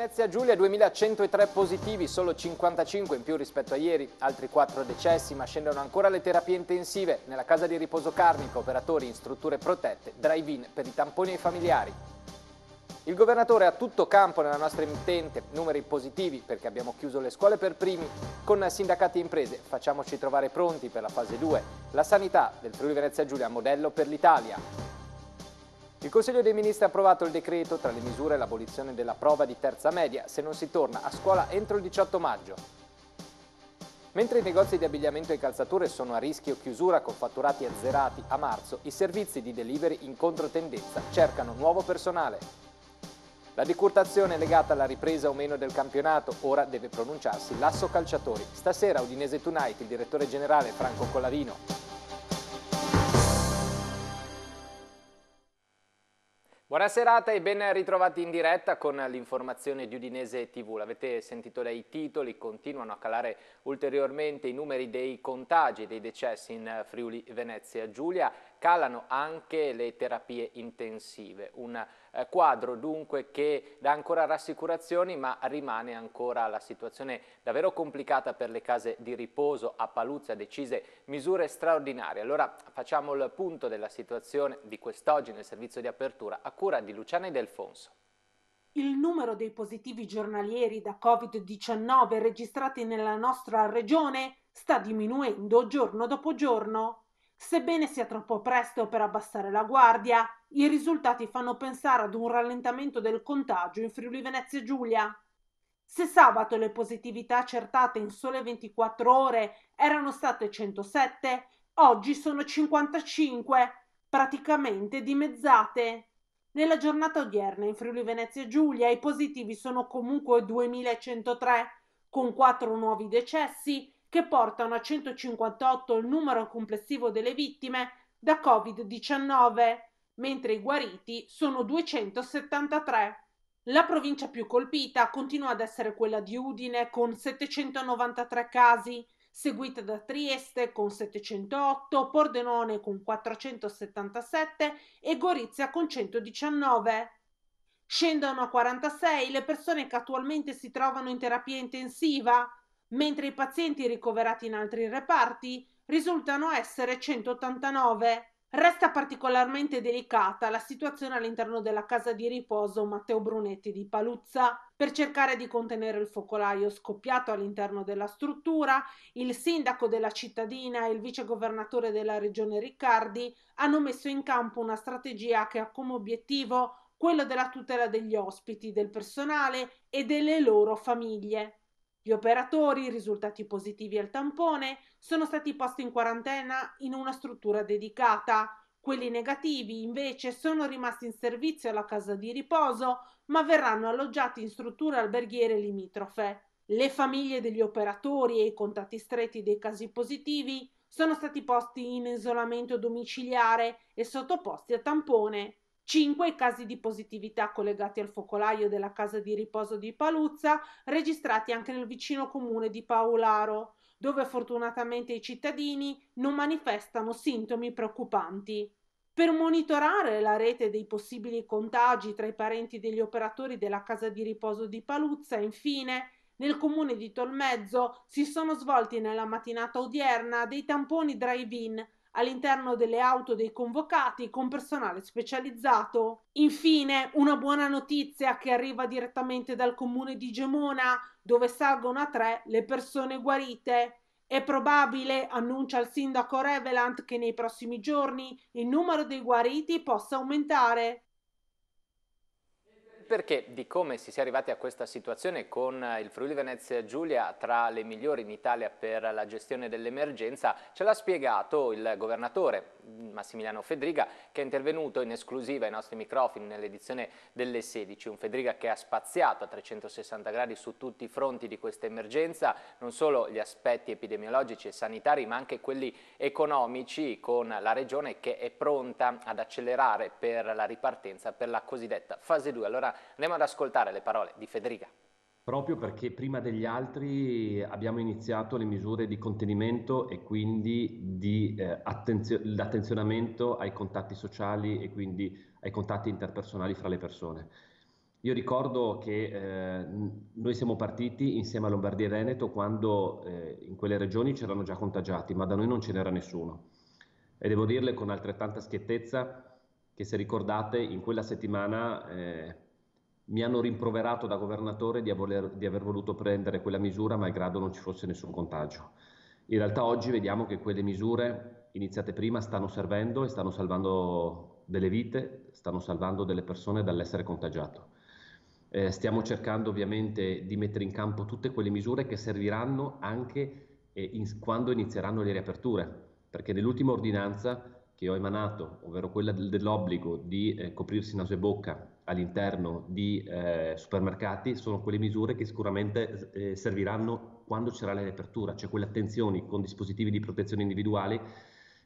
Venezia Giulia 2103 positivi, solo 55 in più rispetto a ieri, altri 4 decessi, ma scendono ancora le terapie intensive. Nella casa di riposo carnico, operatori in strutture protette, drive-in per i tamponi ai familiari. Il governatore ha tutto campo nella nostra emittente, numeri positivi perché abbiamo chiuso le scuole per primi, con sindacati e imprese facciamoci trovare pronti per la fase 2, la sanità del Friuli Venezia Giulia modello per l'Italia. Il Consiglio dei Ministri ha approvato il decreto, tra le misure l'abolizione della prova di terza media se non si torna a scuola entro il 18 maggio. Mentre i negozi di abbigliamento e calzature sono a rischio chiusura con fatturati azzerati a marzo, i servizi di delivery in controtendenza cercano nuovo personale. La decurtazione legata alla ripresa o meno del campionato ora deve pronunciarsi l'asso calciatori. Stasera Udinese Tonight il direttore generale Franco Colavino. Buona serata e ben ritrovati in diretta con l'informazione di Udinese TV. L'avete sentito dai titoli, continuano a calare ulteriormente i numeri dei contagi e dei decessi in Friuli Venezia Giulia, calano anche le terapie intensive, una eh, quadro dunque che dà ancora rassicurazioni ma rimane ancora la situazione davvero complicata per le case di riposo a Paluzza decise misure straordinarie. Allora facciamo il punto della situazione di quest'oggi nel servizio di apertura a cura di Luciana Delfonso. Il numero dei positivi giornalieri da Covid-19 registrati nella nostra regione sta diminuendo giorno dopo giorno. Sebbene sia troppo presto per abbassare la guardia, i risultati fanno pensare ad un rallentamento del contagio in Friuli Venezia Giulia. Se sabato le positività accertate in sole 24 ore erano state 107, oggi sono 55, praticamente dimezzate. Nella giornata odierna in Friuli Venezia Giulia i positivi sono comunque 2103, con 4 nuovi decessi che portano a 158 il numero complessivo delle vittime da Covid-19, mentre i guariti sono 273. La provincia più colpita continua ad essere quella di Udine con 793 casi, seguita da Trieste con 708, Pordenone con 477 e Gorizia con 119. Scendono a 46 le persone che attualmente si trovano in terapia intensiva, mentre i pazienti ricoverati in altri reparti risultano essere 189. Resta particolarmente delicata la situazione all'interno della casa di riposo Matteo Brunetti di Paluzza. Per cercare di contenere il focolaio scoppiato all'interno della struttura, il sindaco della cittadina e il vice governatore della regione Riccardi hanno messo in campo una strategia che ha come obiettivo quello della tutela degli ospiti, del personale e delle loro famiglie. Gli operatori, risultati positivi al tampone, sono stati posti in quarantena in una struttura dedicata. Quelli negativi invece sono rimasti in servizio alla casa di riposo, ma verranno alloggiati in strutture alberghiere limitrofe. Le famiglie degli operatori e i contatti stretti dei casi positivi sono stati posti in isolamento domiciliare e sottoposti a tampone. 5 i casi di positività collegati al focolaio della casa di riposo di Paluzza, registrati anche nel vicino comune di Paolaro, dove fortunatamente i cittadini non manifestano sintomi preoccupanti. Per monitorare la rete dei possibili contagi tra i parenti degli operatori della casa di riposo di Paluzza, infine, nel comune di Tolmezzo si sono svolti nella mattinata odierna dei tamponi drive-in all'interno delle auto dei convocati con personale specializzato. Infine, una buona notizia che arriva direttamente dal comune di Gemona, dove salgono a tre le persone guarite. È probabile, annuncia il sindaco Revelant, che nei prossimi giorni il numero dei guariti possa aumentare perché di come si sia arrivati a questa situazione con eh, il Friuli Venezia Giulia tra le migliori in Italia per la gestione dell'emergenza ce l'ha spiegato il governatore mm, Massimiliano Fedriga che è intervenuto in esclusiva ai nostri microfoni nell'edizione delle 16, un Fedriga che ha spaziato a 360 gradi su tutti i fronti di questa emergenza, non solo gli aspetti epidemiologici e sanitari ma anche quelli economici con la regione che è pronta ad accelerare per la ripartenza per la cosiddetta fase 2. Allora Andiamo ad ascoltare le parole di Federica. Proprio perché prima degli altri abbiamo iniziato le misure di contenimento e quindi di eh, attenzio- l'attenzionamento ai contatti sociali e quindi ai contatti interpersonali fra le persone. Io ricordo che eh, noi siamo partiti insieme a Lombardia e Veneto quando eh, in quelle regioni c'erano già contagiati, ma da noi non ce n'era nessuno. E devo dirle con altrettanta schiettezza che se ricordate in quella settimana eh, mi hanno rimproverato da governatore di, voler, di aver voluto prendere quella misura malgrado non ci fosse nessun contagio. In realtà oggi vediamo che quelle misure iniziate prima stanno servendo e stanno salvando delle vite, stanno salvando delle persone dall'essere contagiato. Eh, stiamo cercando ovviamente di mettere in campo tutte quelle misure che serviranno anche eh, in, quando inizieranno le riaperture, perché nell'ultima ordinanza che ho emanato, ovvero quella del, dell'obbligo di eh, coprirsi naso e bocca all'interno di eh, supermercati sono quelle misure che sicuramente eh, serviranno quando c'era sarà la riapertura, cioè quelle attenzioni con dispositivi di protezione individuali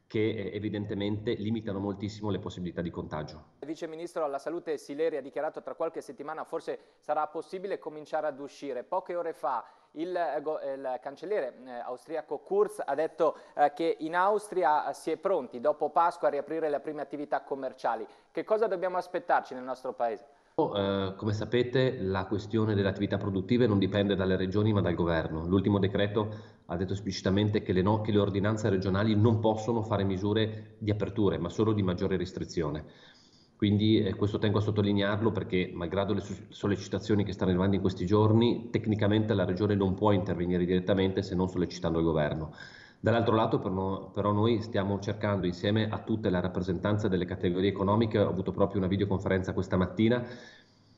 che eh, evidentemente limitano moltissimo le possibilità di contagio. Il Vice Ministro alla Salute Sileri ha dichiarato tra qualche settimana forse sarà possibile cominciare ad uscire. Poche ore fa il, eh, eh, il cancelliere eh, austriaco Kurz ha detto che in Austria si è pronti dopo Pasqua a riaprire le prime attività commerciali. Che cosa dobbiamo aspettarci nel nostro paese? Uh, come sapete, la questione delle attività produttive non dipende dalle regioni ma dal governo. L'ultimo decreto ha detto esplicitamente che le, no, che le ordinanze regionali non possono fare misure di aperture, ma solo di maggiore restrizione. Quindi eh, questo tengo a sottolinearlo perché, malgrado le sollecitazioni che stanno arrivando in questi giorni, tecnicamente la Regione non può intervenire direttamente se non sollecitando il Governo. Dall'altro lato però, però noi stiamo cercando insieme a tutte la rappresentanza delle categorie economiche, ho avuto proprio una videoconferenza questa mattina,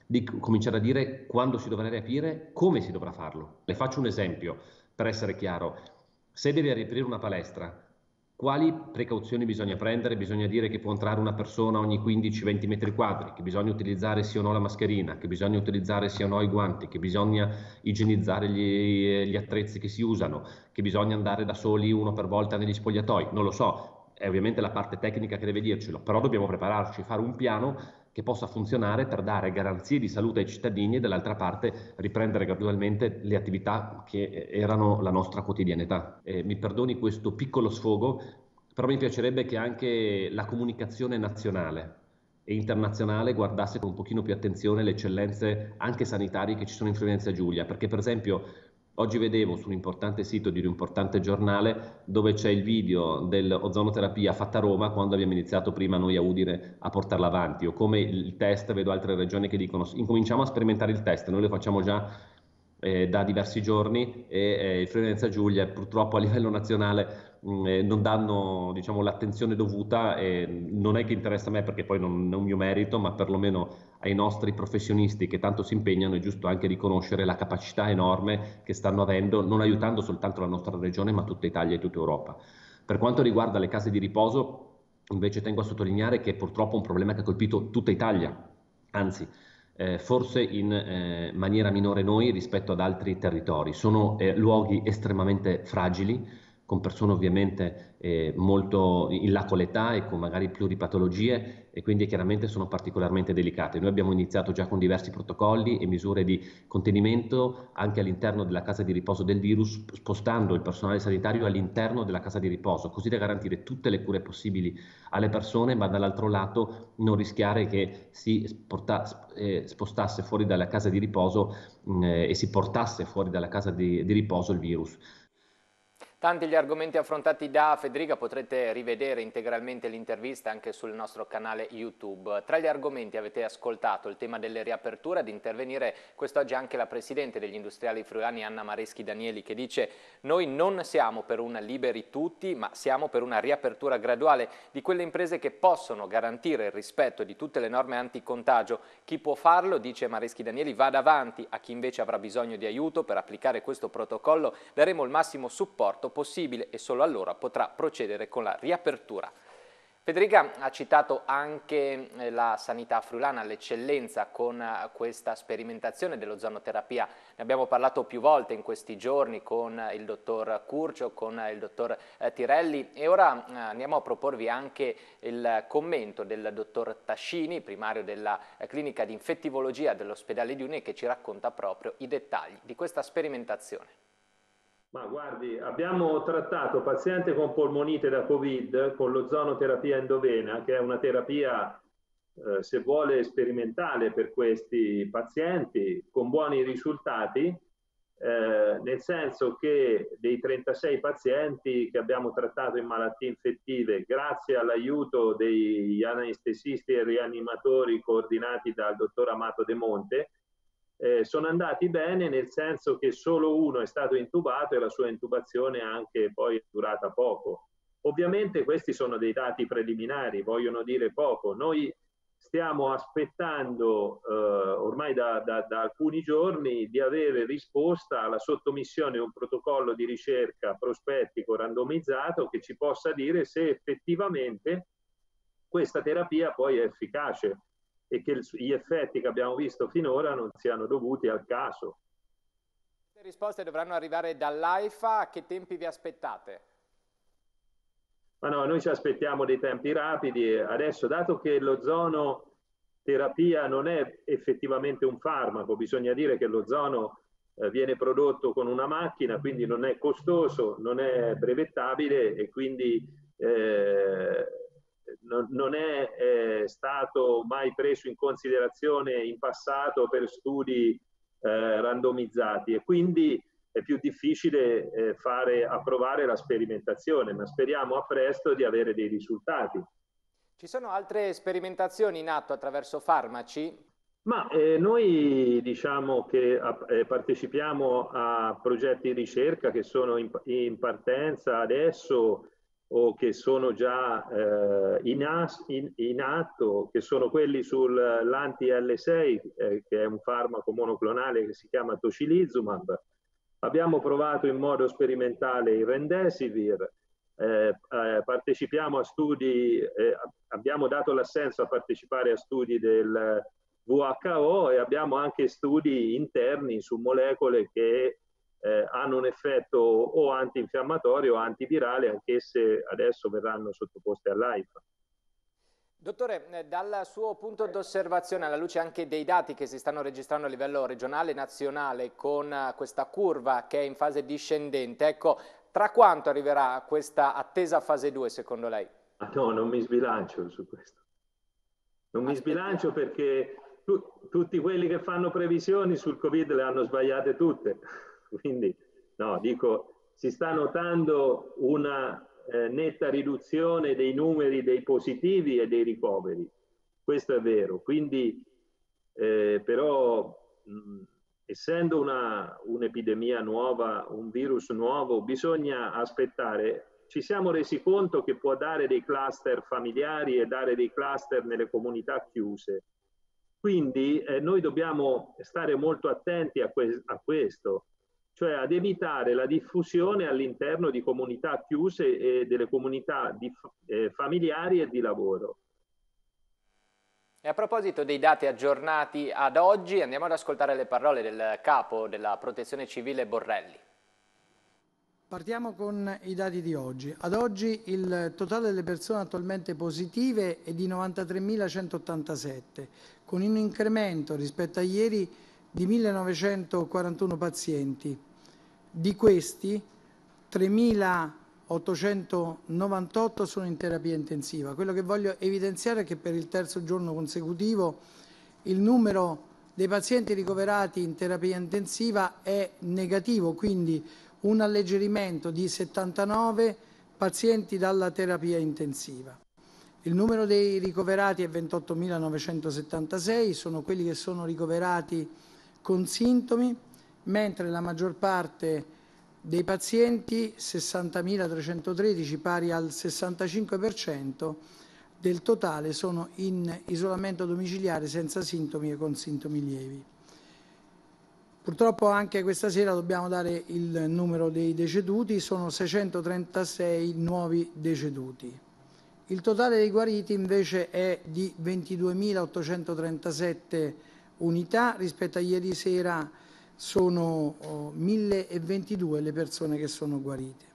di cominciare a dire quando si dovrà riaprire, come si dovrà farlo. Le faccio un esempio per essere chiaro. Se deve riaprire una palestra, quali precauzioni bisogna prendere? Bisogna dire che può entrare una persona ogni 15-20 metri quadri, che bisogna utilizzare sì o no la mascherina, che bisogna utilizzare sì o no i guanti, che bisogna igienizzare gli, gli attrezzi che si usano, che bisogna andare da soli uno per volta negli spogliatoi. Non lo so, è ovviamente la parte tecnica che deve dircelo, però dobbiamo prepararci, fare un piano che possa funzionare per dare garanzie di salute ai cittadini e dall'altra parte riprendere gradualmente le attività che erano la nostra quotidianità. Eh, mi perdoni questo piccolo sfogo, però mi piacerebbe che anche la comunicazione nazionale e internazionale guardasse con un pochino più attenzione le eccellenze anche sanitarie che ci sono in Friulenza Giulia, perché per esempio Oggi vedevo su un importante sito di un importante giornale dove c'è il video dell'ozonoterapia fatta a Roma quando abbiamo iniziato prima noi a Udine a portarla avanti o come il test, vedo altre regioni che dicono incominciamo a sperimentare il test, noi lo facciamo già eh, da diversi giorni e eh, il Friulenza Giulia purtroppo a livello nazionale mh, mm, eh, non danno diciamo, l'attenzione dovuta e non è che interessa a me perché poi non è un mio merito ma perlomeno ai nostri professionisti che tanto si impegnano è giusto anche riconoscere la capacità enorme che stanno avendo non aiutando soltanto la nostra regione ma tutta Italia e tutta Europa. Per quanto riguarda le case di riposo invece tengo a sottolineare che è purtroppo un problema che ha colpito tutta Italia, anzi eh, forse in eh, maniera minore noi rispetto ad altri territori. Sono eh, luoghi estremamente fragili, con persone ovviamente eh, molto in là con l'età e con magari pluripatologie e quindi chiaramente sono particolarmente delicate. Noi abbiamo iniziato già con diversi protocolli e misure di contenimento anche all'interno della casa di riposo del virus, spostando il personale sanitario all'interno della casa di riposo, così da garantire tutte le cure possibili alle persone, ma dall'altro lato non rischiare che si sporta, eh, spostasse fuori dalla casa di riposo mh, mm, eh, e si portasse fuori dalla casa di, di riposo il virus. Tanti gli argomenti affrontati da Federica, potrete rivedere integralmente l'intervista anche sul nostro canale YouTube. Tra gli argomenti avete ascoltato il tema delle riaperture, ad intervenire quest'oggi anche la Presidente degli Industriali Friulani, Anna Mareschi Danieli, che dice noi non siamo per una liberi tutti, ma siamo per una riapertura graduale di quelle imprese che possono garantire il rispetto di tutte le norme anticontagio. Chi può farlo, dice Mareschi Danieli, va davanti a chi invece avrà bisogno di aiuto per applicare questo protocollo daremo il massimo supporto possibile e solo allora potrà procedere con la riapertura. Federica ha citato anche eh, la sanità friulana, l'eccellenza con eh, questa sperimentazione dell'ozonoterapia. Ne abbiamo parlato più volte in questi giorni con eh, il dottor Curcio, con il dottor Tirelli e ora andiamo a proporvi anche il commento del dottor Tascini, primario della clinica di infettivologia dell'ospedale di Une che ci racconta proprio i dettagli di questa sperimentazione. Ma guardi, abbiamo trattato pazienti con polmonite da Covid con l'ozonoterapia endovena, che è una terapia, eh, se vuole, sperimentale per questi pazienti, con buoni risultati, eh, nel senso che dei 36 pazienti che abbiamo trattato in malattie infettive, grazie all'aiuto degli anestesisti e rianimatori coordinati dal dottor Amato De Monte, eh, sono andati bene nel senso che solo uno è stato intubato e la sua intubazione anche poi è durata poco. Ovviamente questi sono dei dati preliminari, vogliono dire poco. Noi stiamo aspettando eh, ormai da, da, da, alcuni giorni di avere risposta alla sottomissione a un protocollo di ricerca prospettico randomizzato che ci possa dire se effettivamente questa terapia poi è efficace e che gli effetti che abbiamo visto finora non siano dovuti al caso. Le risposte dovranno arrivare dall'AIFA, a che tempi vi aspettate? Ma no, noi ci aspettiamo dei tempi rapidi. Adesso, dato che l'ozono terapia non è effettivamente un farmaco, bisogna dire che l'ozono eh, viene prodotto con una macchina, quindi non è costoso, non è brevettabile e quindi eh, non, non è eh, stato mai preso in considerazione in passato per studi eh, randomizzati e quindi è più difficile eh, fare approvare la sperimentazione, ma speriamo a presto di avere dei risultati. Ci sono altre sperimentazioni in atto attraverso farmaci? Ma eh, noi diciamo che eh, partecipiamo a progetti di ricerca che sono in, in partenza adesso o che sono già eh, in, as, in, in, atto, che sono quelli sull'anti-L6, eh, che è un farmaco monoclonale che si chiama tocilizumab. Abbiamo provato in modo sperimentale il rendesivir, eh, eh, partecipiamo a studi, eh, abbiamo dato l'assenso a partecipare a studi del WHO e abbiamo anche studi interni su molecole che eh, hanno un effetto o antinfiammatorio o antivirale, anch'esse adesso verranno sottoposte all'AIFA. Dottore, eh, dal suo punto d'osservazione, alla luce anche dei dati che si stanno registrando a livello regionale e nazionale con eh, questa curva che è in fase discendente, ecco, tra quanto arriverà questa attesa fase 2 secondo lei? Ah, no, non mi sbilancio su questo. Non mi Aspettiamo. sbilancio perché tu, tutti quelli che fanno previsioni sul Covid le hanno sbagliate tutte. Quindi, no, dico, si sta notando una eh, netta riduzione dei numeri dei positivi e dei ricoveri. Questo è vero. Quindi, eh, però, mh, essendo una, un'epidemia nuova, un virus nuovo, bisogna aspettare ci siamo resi conto che può dare dei cluster familiari e dare dei cluster nelle comunità chiuse. Quindi eh, noi dobbiamo stare molto attenti a, que- a questo cioè ad evitare la diffusione all'interno di comunità chiuse e delle comunità di, eh, familiari e di lavoro. E a proposito dei dati aggiornati ad oggi, andiamo ad ascoltare le parole del capo della protezione civile Borrelli. Partiamo con i dati di oggi. Ad oggi il totale delle persone attualmente positive è di 93.187, con un incremento rispetto a ieri di 1.941 pazienti. Di questi 3.898 sono in terapia intensiva. Quello che voglio evidenziare è che per il terzo giorno consecutivo il numero dei pazienti ricoverati in terapia intensiva è negativo, quindi un alleggerimento di 79 pazienti dalla terapia intensiva. Il numero dei ricoverati è 28.976, sono quelli che sono ricoverati con sintomi mentre la maggior parte dei pazienti, 60.313 pari al 65% del totale, sono in isolamento domiciliare senza sintomi e con sintomi lievi. Purtroppo anche questa sera dobbiamo dare il numero dei deceduti, sono 636 nuovi deceduti. Il totale dei guariti invece è di 22.837 unità rispetto a ieri sera sono 1022 le persone che sono guarite.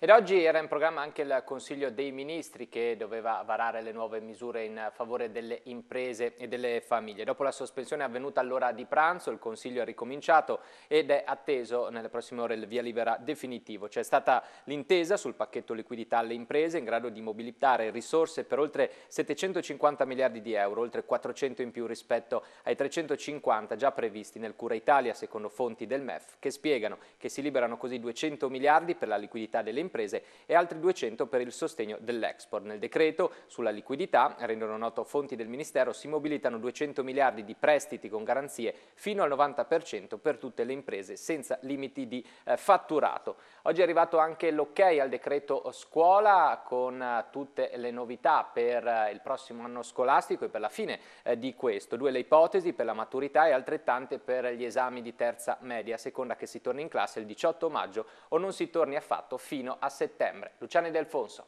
Ed oggi era in programma anche il Consiglio dei Ministri che doveva varare le nuove misure in favore delle imprese e delle famiglie. Dopo la sospensione avvenuta all'ora di pranzo, il Consiglio ha ricominciato ed è atteso nelle prossime ore il via libera definitivo. C'è stata l'intesa sul pacchetto liquidità alle imprese in grado di mobilitare risorse per oltre 750 miliardi di euro, oltre 400 in più rispetto ai 350 già previsti nel Cura Italia, secondo fonti del MEF, che spiegano che si liberano così 200 miliardi per la liquidità delle imprese imprese e altri 200 per il sostegno dell'export. Nel decreto sulla liquidità, rendono noto fonti del Ministero, si mobilitano 200 miliardi di prestiti con garanzie fino al 90% per tutte le imprese senza limiti di eh, fatturato. Oggi è arrivato anche l'ok al decreto scuola con eh, tutte le novità per eh, il prossimo anno scolastico e per la fine eh, di questo. Due le ipotesi per la maturità e altrettante per gli esami di terza media, a seconda che si torni in classe il 18 maggio o non si torni affatto fino a settembre. Luciani Delfonso.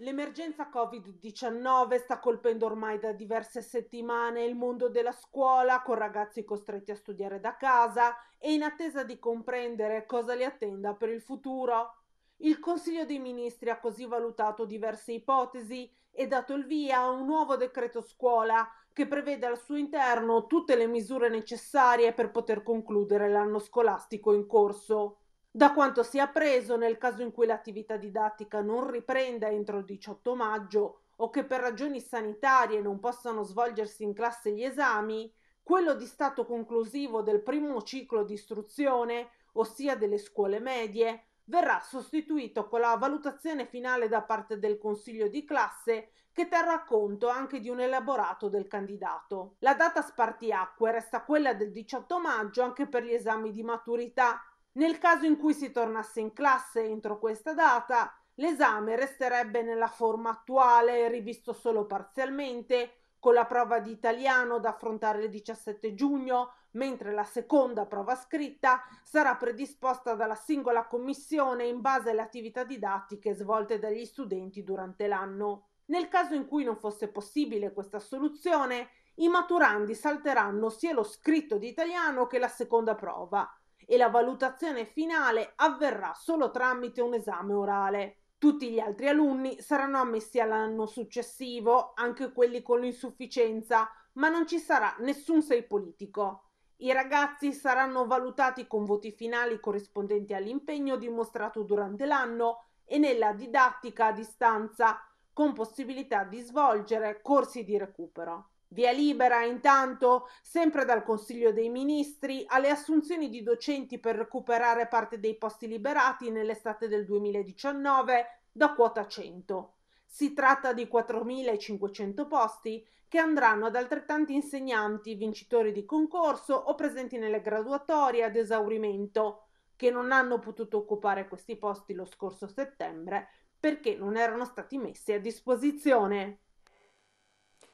L'emergenza Covid-19 sta colpendo ormai da diverse settimane il mondo della scuola, con ragazzi costretti a studiare da casa e in attesa di comprendere cosa li attenda per il futuro. Il Consiglio dei Ministri ha così valutato diverse ipotesi e dato il via a un nuovo decreto scuola che prevede al suo interno tutte le misure necessarie per poter concludere l'anno scolastico in corso da quanto si è appreso, nel caso in cui l'attività didattica non riprenda entro il 18 maggio o che per ragioni sanitarie non possano svolgersi in classe gli esami, quello di stato conclusivo del primo ciclo di istruzione, ossia delle scuole medie, verrà sostituito con la valutazione finale da parte del consiglio di classe che terrà conto anche di un elaborato del candidato. La data spartiacque resta quella del 18 maggio anche per gli esami di maturità nel caso in cui si tornasse in classe entro questa data, l'esame resterebbe nella forma attuale, rivisto solo parzialmente, con la prova di italiano da affrontare il 17 giugno, mentre la seconda prova scritta sarà predisposta dalla singola commissione in base alle attività didattiche svolte dagli studenti durante l'anno. Nel caso in cui non fosse possibile questa soluzione, i maturandi salteranno sia lo scritto di italiano che la seconda prova e la valutazione finale avverrà solo tramite un esame orale. Tutti gli altri alunni saranno ammessi all'anno successivo, anche quelli con l'insufficienza, ma non ci sarà nessun sei politico. I ragazzi saranno valutati con voti finali corrispondenti all'impegno dimostrato durante l'anno e nella didattica a distanza, con possibilità di svolgere corsi di recupero. Via libera intanto, sempre dal Consiglio dei Ministri, alle assunzioni di docenti per recuperare parte dei posti liberati nell'estate del 2019 da quota 100. Si tratta di 4.500 posti che andranno ad altrettanti insegnanti vincitori di concorso o presenti nelle graduatorie ad esaurimento, che non hanno potuto occupare questi posti lo scorso settembre perché non erano stati messi a disposizione.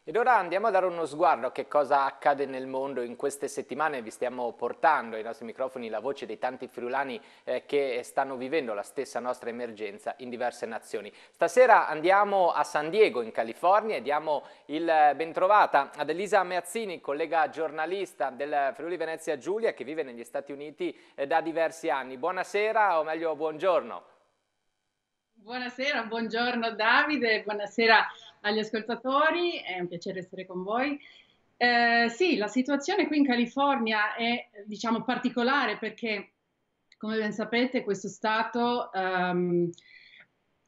Ed ora andiamo a dare uno sguardo a che cosa accade nel mondo in queste settimane, vi stiamo portando ai nostri microfoni la voce dei tanti friulani eh, che stanno vivendo la stessa nostra emergenza in diverse nazioni. Stasera andiamo a San Diego in California e diamo il eh, bentrovata ad Elisa Meazzini, collega giornalista del Friuli Venezia Giulia che vive negli Stati Uniti eh, da diversi anni. Buonasera o meglio buongiorno. Buonasera, buongiorno Davide, buonasera agli ascoltatori, è un piacere essere con voi. Eh, sì, la situazione qui in California è diciamo particolare perché, come ben sapete, questo stato um,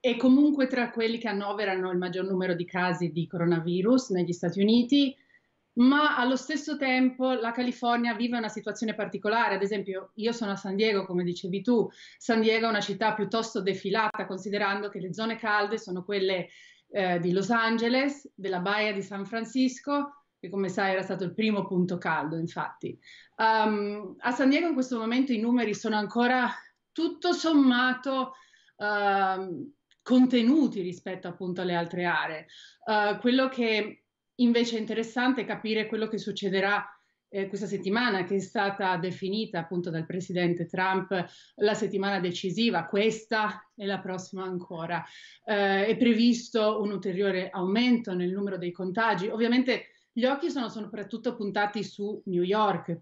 è comunque tra quelli che annoverano il maggior numero di casi di coronavirus negli Stati Uniti, ma allo stesso tempo la California vive una situazione particolare. Ad esempio, io sono a San Diego, come dicevi tu. San Diego è una città piuttosto defilata, considerando che le zone calde sono quelle eh, di Los Angeles, della Baia di San Francisco, che come sai era stato il primo punto caldo, infatti. Um, a San Diego in questo momento i numeri sono ancora tutto sommato uh, contenuti rispetto appunto alle altre aree. Uh, quello che invece è interessante è capire quello che succederà eh, questa settimana che è stata definita appunto dal presidente Trump la settimana decisiva, questa e la prossima ancora. Eh, è previsto un ulteriore aumento nel numero dei contagi. Ovviamente gli occhi sono soprattutto puntati su New York.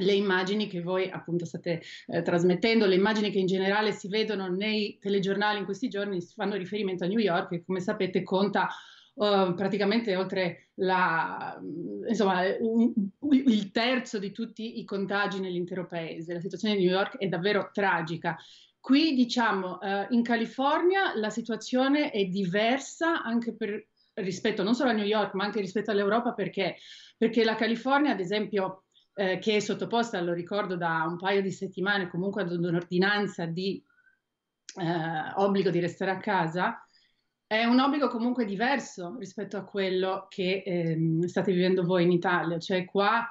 Le immagini che voi appunto state eh, trasmettendo, le immagini che in generale si vedono nei telegiornali in questi giorni fanno riferimento a New York che come sapete conta Ehm, praticamente oltre la, mhmm, insomma, un, il terzo di tutti i contagi nell'intero paese. La situazione di New York è davvero tragica. Qui diciamo uh, in California la situazione è diversa anche per, rispetto non solo a New York ma anche rispetto all'Europa perché, perché la California ad esempio eh, che è sottoposta, lo ricordo, da un paio di settimane comunque ad un'ordinanza di eh, obbligo di restare a casa, è un obbligo comunque diverso rispetto a quello che ehm, state vivendo voi in Italia, cioè qua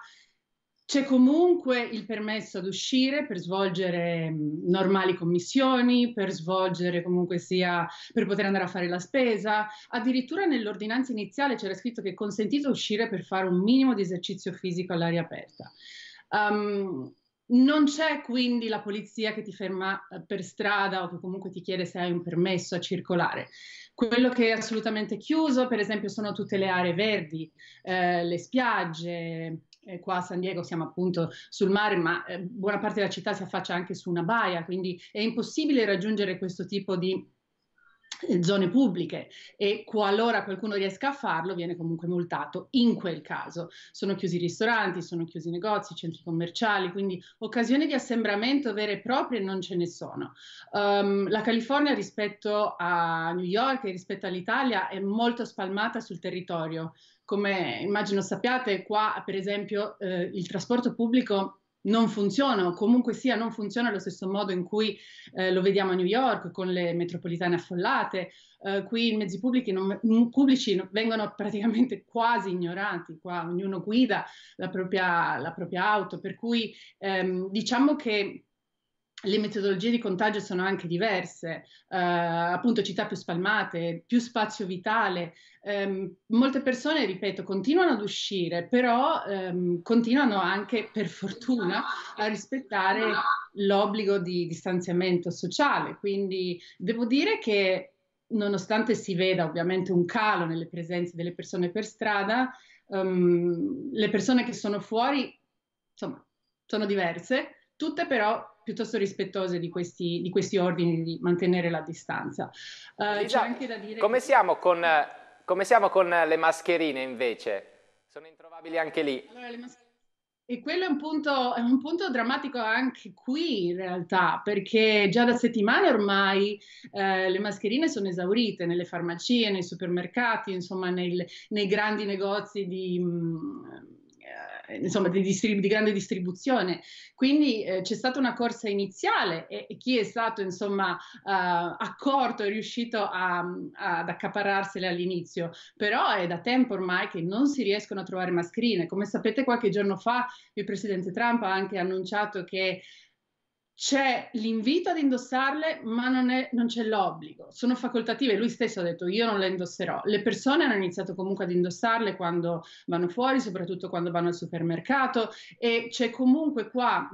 c'è comunque il permesso ad uscire per svolgere mh, mm, normali commissioni, per svolgere comunque sia per poter andare a fare la spesa, addirittura nell'ordinanza iniziale c'era scritto che è consentito uscire per fare un minimo di esercizio fisico all'aria aperta. Um, non c'è quindi la polizia che ti ferma eh, per strada o che comunque ti chiede se hai un permesso a circolare. Quello che è assolutamente chiuso, per esempio, sono tutte le aree verdi, eh, le spiagge. Eh, qua a San Diego siamo appunto sul mare, ma eh, buona parte della città si affaccia anche su una baia, quindi è impossibile raggiungere questo tipo di zone pubbliche e qualora qualcuno riesca a farlo viene comunque multato in quel caso. Sono chiusi i ristoranti, sono chiusi i negozi, i centri commerciali, quindi occasioni di assembramento vere e proprie non ce ne sono. Um, la California rispetto a New York e rispetto all'Italia è molto spalmata sul territorio. Come immagino sappiate, qua per esempio eh, il trasporto pubblico non funziona o comunque sia non funziona allo stesso modo in cui eh, lo vediamo a New York con le metropolitane affollate, eh, qui i mezzi mm, pubblici, non, pubblici, vengono praticamente quasi ignorati, qua ognuno guida la propria, la propria auto, per cui ehm, diciamo che le metodologie di contagio sono anche diverse, eh, appunto città più spalmate, più spazio vitale. Eh, molte persone, ripeto, continuano ad uscire, però ehm, continuano anche, per fortuna, a rispettare l'obbligo di distanziamento sociale. Quindi devo dire che nonostante si veda ovviamente un calo nelle presenze delle persone per strada, ehm, le persone che sono fuori, insomma, sono diverse, tutte però piuttosto rispettose di questi, di questi ordini di mantenere la distanza. Eh, Lisa, c'è esatto. anche da dire come, che... siamo con, come siamo con le mascherine invece? Sono introvabili anche lì? Allora, mas- e quello è un, punto, è un punto drammatico anche qui in realtà, perché già da settimane ormai eh, le mascherine sono esaurite nelle farmacie, nei supermercati, insomma nel, nei grandi negozi di... Mh, mm, eh, insomma, di, distrib- di, grande distribuzione. Quindi eh, c'è stata una corsa iniziale e, e chi è stato insomma, uh, accorto è riuscito a, a, ad accaparrarsele all'inizio, però è da tempo ormai che non si riescono a trovare mascherine. Come sapete qualche giorno fa il presidente Trump ha anche annunciato che c'è l'invito ad indossarle, ma non, è, non, c'è l'obbligo, sono facoltative. Lui stesso ha detto: Io non le indosserò. Le persone hanno iniziato comunque ad indossarle quando vanno fuori, soprattutto quando vanno al supermercato, e c'è comunque qua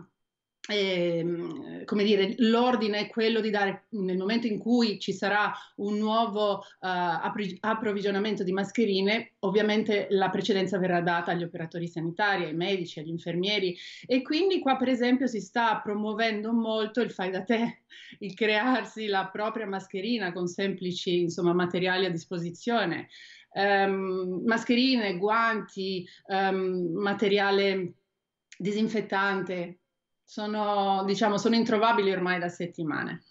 eh, come dire, l'ordine è quello di dare nel momento in cui ci sarà un nuovo eh, approvvigionamento di mascherine, ovviamente la precedenza verrà data agli operatori sanitari, ai medici, agli infermieri e quindi qua per esempio si sta promuovendo molto il fai da te, il crearsi la propria mascherina con semplici insomma, materiali a disposizione, um, mascherine, guanti, um, materiale disinfettante, sono, diciamo, sono introvabili ormai da settimane.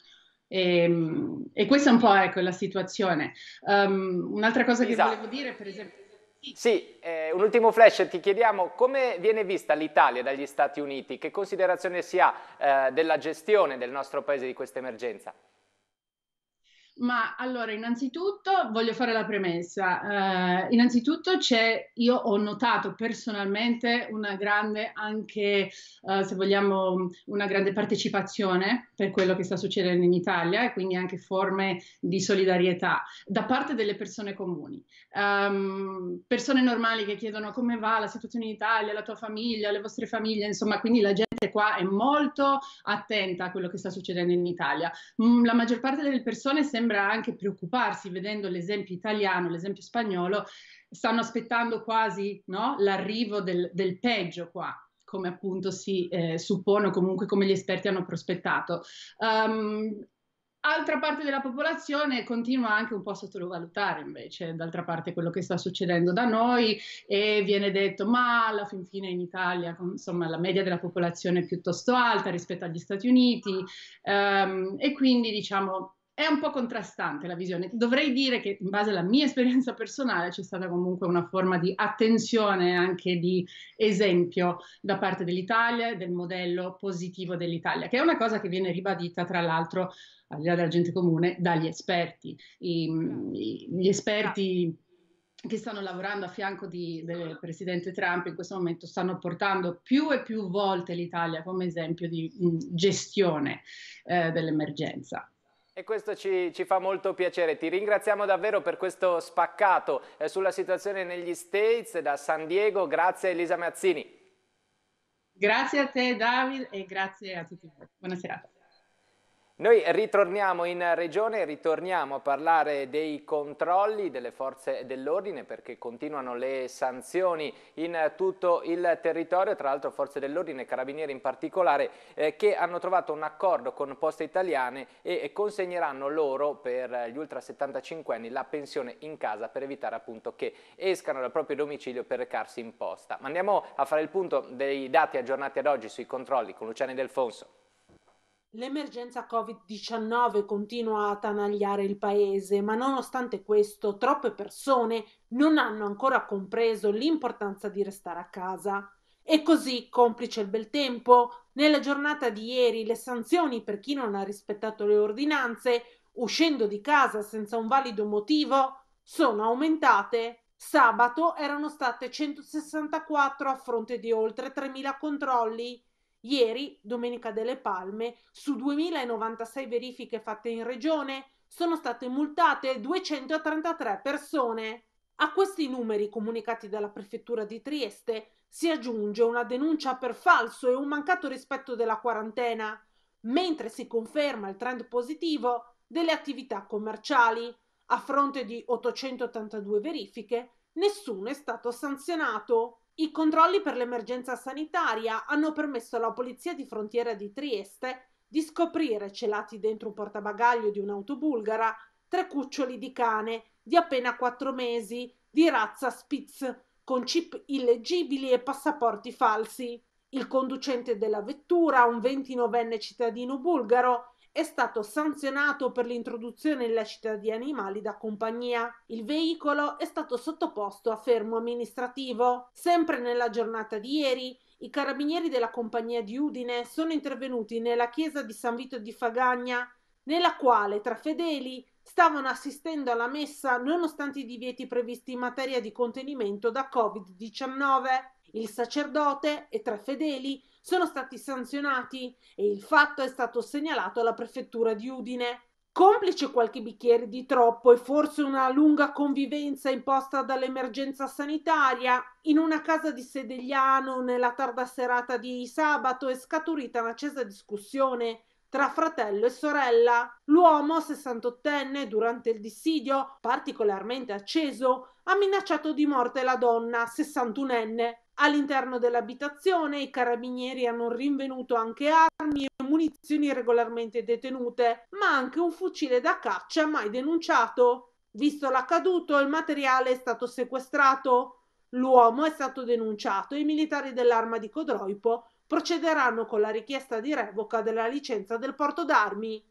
E, ehm, e questa è un po' ecco, la situazione. Um, un'altra cosa che esatto. volevo dire, per esempio... Sì, eh, un ultimo flash, ti chiediamo come viene vista l'Italia dagli Stati Uniti, che considerazione si ha eh, della gestione del nostro paese di questa emergenza? Ma allora, innanzitutto voglio fare la premessa. Eh, innanzitutto c'è, io ho notato personalmente una grande, anche eh, se vogliamo, una grande partecipazione per quello che sta succedendo in Italia e quindi anche forme di solidarietà da parte delle persone comuni. Um, persone normali che chiedono come va la situazione in Italia, la tua famiglia, le vostre famiglie, insomma, quindi la gente qua è molto attenta a quello che sta succedendo in Italia. Mm, la maggior parte delle persone sembra sembra anche preoccuparsi, vedendo l'esempio italiano, l'esempio spagnolo, stanno aspettando quasi no, l'arrivo del, del peggio qua come appunto si eh, suppone comunque come gli esperti hanno prospettato. Um, altra parte della popolazione continua anche un po' a sottovalutare invece, d'altra parte, quello che sta succedendo da noi e viene detto ma alla fin fine in Italia insomma, la media della popolazione è piuttosto alta rispetto agli Stati Uniti um, e quindi diciamo è un po' contrastante la visione. Dovrei dire che in base alla mia esperienza personale c'è stata comunque una forma di attenzione anche di esempio da parte dell'Italia e del modello positivo dell'Italia, che è una cosa che viene ribadita tra l'altro al di là della gente comune dagli esperti. I, gli esperti che stanno lavorando a fianco di, del presidente Trump in questo momento stanno portando più e più volte l'Italia come esempio di mh, gestione eh, dell'emergenza. E questo ci, ci, fa molto piacere, ti ringraziamo davvero per questo spaccato eh, sulla situazione negli States da San Diego, grazie Elisa Mazzini. Grazie a te David e grazie a tutti voi, buona serata. Noi ritorniamo in regione, ritorniamo a parlare dei controlli delle forze dell'ordine perché continuano le sanzioni in tutto il territorio, tra l'altro forze dell'ordine e carabinieri in particolare eh, che hanno trovato un accordo con Poste Italiane e, e consegneranno loro per gli ultra 75 anni la pensione in casa per evitare appunto che escano dal proprio domicilio per recarsi in posta. Ma andiamo a fare il punto dei dati aggiornati ad oggi sui controlli con Luciani Delfonso. L'emergenza Covid-19 continua a tanagliare il paese, ma nonostante questo troppe persone non hanno ancora compreso l'importanza di restare a casa. E così, complice il bel tempo, nella giornata di ieri le sanzioni per chi non ha rispettato le ordinanze, uscendo di casa senza un valido motivo, sono aumentate. Sabato erano state 164 a fronte di oltre 3.000 controlli Ieri, Domenica delle Palme, su 2096 verifiche fatte in regione, sono state multate 233 persone. A questi numeri comunicati dalla Prefettura di Trieste si aggiunge una denuncia per falso e un mancato rispetto della quarantena, mentre si conferma il trend positivo delle attività commerciali. A fronte di 882 verifiche, nessuno è stato sanzionato. I controlli per l'emergenza sanitaria hanno permesso alla polizia di frontiera di Trieste di scoprire, celati dentro un portabagaglio di un'auto bulgara, tre cuccioli di cane di appena quattro mesi, di razza Spitz, con chip illeggibili e passaporti falsi. Il conducente della vettura, un ventinovenne cittadino bulgaro, è stato sanzionato per l'introduzione illecita di animali da compagnia. Il veicolo è stato sottoposto a fermo amministrativo. Sempre nella giornata di ieri, i carabinieri della compagnia di Udine sono intervenuti nella chiesa di San Vito di Fagagna, nella quale tra fedeli stavano assistendo alla messa nonostante i divieti previsti in materia di contenimento da Covid-19. Il sacerdote e tre fedeli sono stati sanzionati e il fatto è stato segnalato alla prefettura di Udine. Complice qualche bicchiere di troppo e forse una lunga convivenza imposta dall'emergenza sanitaria, in una casa di Sedegliano nella tarda serata di sabato è scaturita un'accesa discussione tra fratello e sorella. L'uomo, 68enne, durante il dissidio, particolarmente acceso, ha minacciato di morte la donna, 61enne, All'interno dell'abitazione i carabinieri hanno rinvenuto anche armi e munizioni regolarmente detenute, ma anche un fucile da caccia mai denunciato. Visto l'accaduto, il materiale è stato sequestrato, l'uomo è stato denunciato e i militari dell'arma di Codroipo procederanno con la richiesta di revoca della licenza del porto d'armi.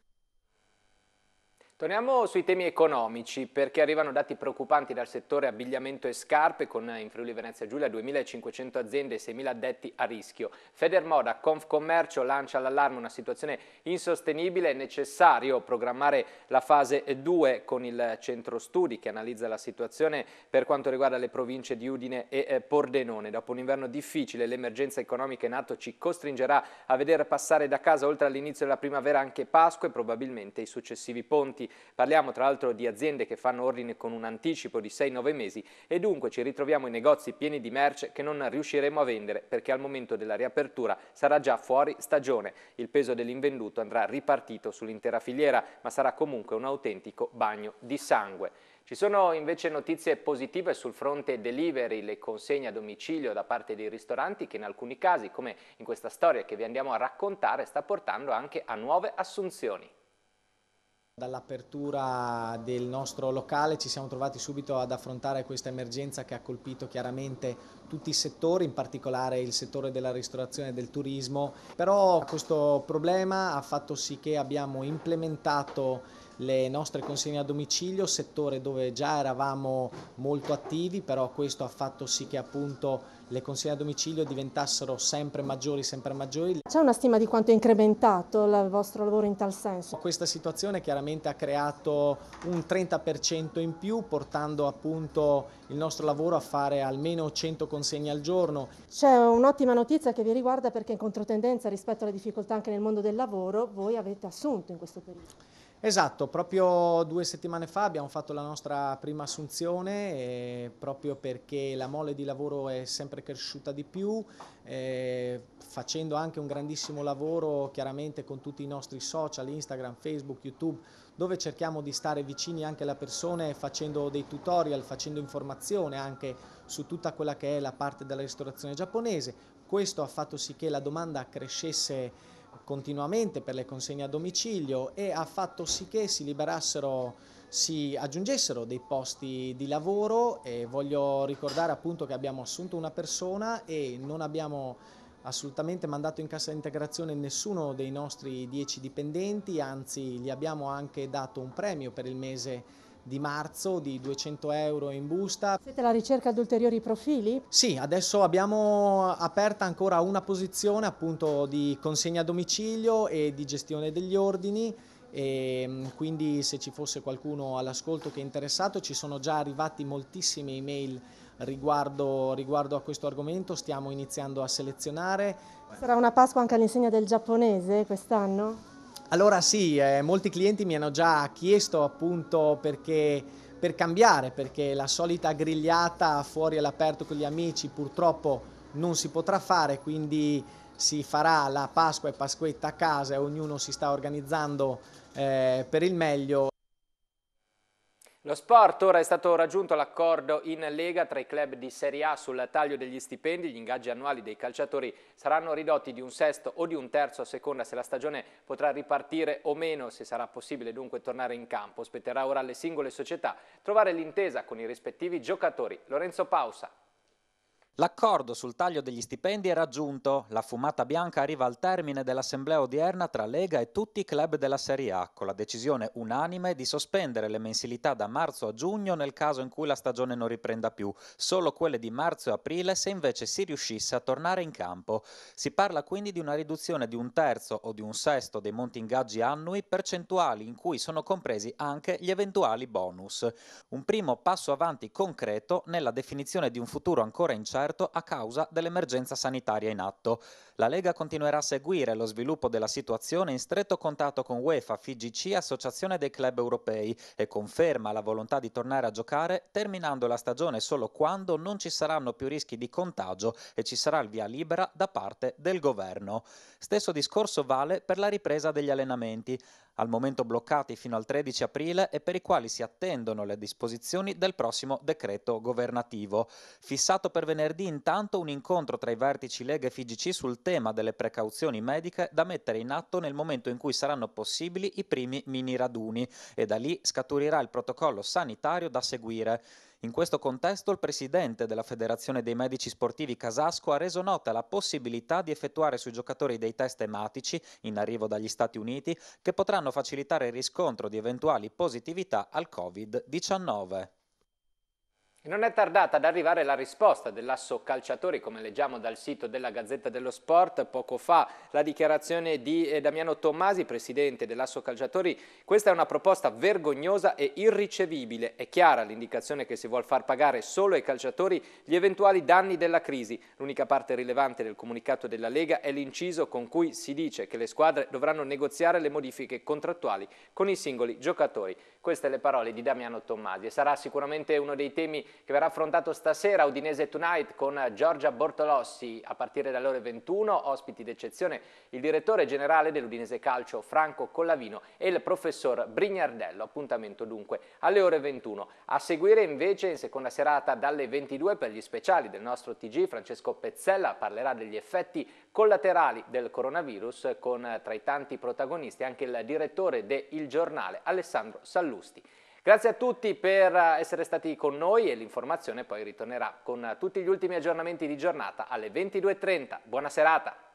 Torniamo sui temi economici perché arrivano dati preoccupanti dal settore abbigliamento e scarpe con eh, in Friuli Venezia Giulia 2.500 aziende e 6.000 addetti a rischio. Federmoda, Confcommercio lancia l'allarme una situazione insostenibile, è necessario programmare la fase 2 con il centro studi che analizza la situazione per quanto riguarda le province di Udine e eh, Pordenone. Dopo un inverno difficile l'emergenza economica in atto ci costringerà a vedere passare da casa oltre all'inizio della primavera anche Pasqua e probabilmente i successivi ponti. Parliamo tra l'altro di aziende che fanno ordine con un anticipo di 6-9 mesi e dunque ci ritroviamo in negozi pieni di merce che non riusciremo a vendere perché al momento della riapertura sarà già fuori stagione. Il peso dell'invenduto andrà ripartito sull'intera filiera, ma sarà comunque un autentico bagno di sangue. Ci sono invece notizie positive sul fronte delivery, le consegne a domicilio da parte dei ristoranti che in alcuni casi, come in questa storia che vi andiamo a raccontare, sta portando anche a nuove assunzioni. Dall'apertura del nostro locale ci siamo trovati subito ad affrontare questa emergenza che ha colpito chiaramente tutti i settori, in particolare il settore della ristorazione e del turismo, però questo problema ha fatto sì che abbiamo implementato le nostre consegne a domicilio, settore dove già eravamo molto attivi, però questo ha fatto sì che appunto le consegne a domicilio diventassero sempre maggiori, sempre maggiori. C'è una stima di quanto è incrementato il vostro lavoro in tal senso? Questa situazione chiaramente ha creato un 30% in più, portando appunto il nostro lavoro a fare almeno 100 consegne al giorno. C'è un'ottima notizia che vi riguarda perché in controtendenza rispetto alle difficoltà anche nel mondo del lavoro voi avete assunto in questo periodo. Esatto, proprio due settimane fa abbiamo fatto la nostra prima assunzione eh, proprio perché la mole di lavoro è sempre cresciuta di più, eh, facendo anche un grandissimo lavoro chiaramente con tutti i nostri social, Instagram, Facebook, YouTube, dove cerchiamo di stare vicini anche alle persone facendo dei tutorial, facendo informazione anche su tutta quella che è la parte della ristorazione giapponese. Questo ha fatto sì che la domanda crescesse continuamente per le consegne a domicilio e ha fatto sì che si liberassero si aggiungessero dei posti di lavoro e voglio ricordare appunto che abbiamo assunto una persona e non abbiamo assolutamente mandato in cassa integrazione nessuno dei nostri 10 dipendenti, anzi gli abbiamo anche dato un premio per il mese di marzo di 200 euro in busta. Siete alla ricerca di ulteriori profili? Sì, adesso abbiamo aperta ancora una posizione appunto di consegna a domicilio e di gestione degli ordini e ehm, quindi se ci fosse qualcuno all'ascolto che è interessato ci sono già arrivati moltissime email riguardo, riguardo a questo argomento, stiamo iniziando a selezionare. Sarà una Pasqua anche all'insegna del giapponese quest'anno? Allora sì, eh, molti clienti mi hanno già chiesto appunto perché per cambiare, perché la solita grigliata fuori all'aperto con gli amici purtroppo non si potrà fare, quindi si farà la Pasqua e Pasquetta a casa e ognuno si sta organizzando eh, per il meglio. Lo sport ora è stato raggiunto l'accordo in Lega tra i club di Serie A sul taglio degli stipendi, gli ingaggi annuali dei calciatori saranno ridotti di un sesto o di un terzo a seconda se la stagione potrà ripartire o meno, se sarà possibile dunque tornare in campo. Spetterà ora alle singole società trovare l'intesa con i rispettivi giocatori. Lorenzo Pausa. L'accordo sul taglio degli stipendi è raggiunto. La fumata bianca arriva al termine dell'assemblea odierna tra Lega e tutti i club della Serie A, con la decisione unanime di sospendere le mensilità da marzo a giugno nel caso in cui la stagione non riprenda più, solo quelle di marzo e aprile se invece si riuscisse a tornare in campo. Si parla quindi di una riduzione di un terzo o di un sesto dei monti ingaggi annui, percentuali in cui sono compresi anche gli eventuali bonus. Un primo passo avanti concreto nella definizione di un futuro ancora incerto aperto a causa dell'emergenza sanitaria in atto. La Lega continuerà a seguire lo sviluppo della situazione in stretto contatto con UEFA, FIGC, Associazione dei Club Europei e conferma la volontà di tornare a giocare terminando la stagione solo quando non ci saranno più rischi di contagio e ci sarà il via libera da parte del governo. Stesso discorso vale per la ripresa degli allenamenti al momento bloccati fino al 13 aprile e per i quali si attendono le disposizioni del prossimo decreto governativo. Fissato per venerdì intanto un incontro tra i vertici Lega e FIGC sul tema delle precauzioni mediche da mettere in atto nel momento in cui saranno possibili i primi mini raduni e da lì scaturirà il protocollo sanitario da seguire. In questo contesto il presidente della Federazione dei Medici Sportivi Casasco ha reso nota la possibilità di effettuare sui giocatori dei test ematici in arrivo dagli Stati Uniti che potranno facilitare il riscontro di eventuali positività al Covid-19. Non è tardata ad arrivare la risposta dell'asso calciatori, come leggiamo dal sito della Gazzetta dello Sport. Poco fa la dichiarazione di eh, Damiano Tommasi, presidente dell'asso calciatori. Questa è una proposta vergognosa e irricevibile. È chiara l'indicazione che si vuole far pagare solo ai calciatori gli eventuali danni della crisi. L'unica parte rilevante del comunicato della Lega è l'inciso con cui si dice che le squadre dovranno negoziare le modifiche contrattuali con i singoli giocatori. Queste le parole di Damiano Tommasi e sarà sicuramente uno dei temi che verrà affrontato stasera, Udinese Tonight con Giorgia Bortolossi a partire dalle ore 21, ospiti d'eccezione il direttore generale dell'Udinese Calcio Franco Collavino e il professor Brignardello, appuntamento dunque alle ore 21. A seguire invece in seconda serata dalle 22 per gli speciali del nostro TG Francesco Pezzella parlerà degli effetti collaterali del coronavirus con tra i tanti protagonisti anche il direttore de Il Giornale Alessandro Sallusti. Grazie a tutti per eh, essere stati con noi e l'informazione poi ritornerà con eh, tutti gli ultimi aggiornamenti di giornata alle 22.30. Buona serata!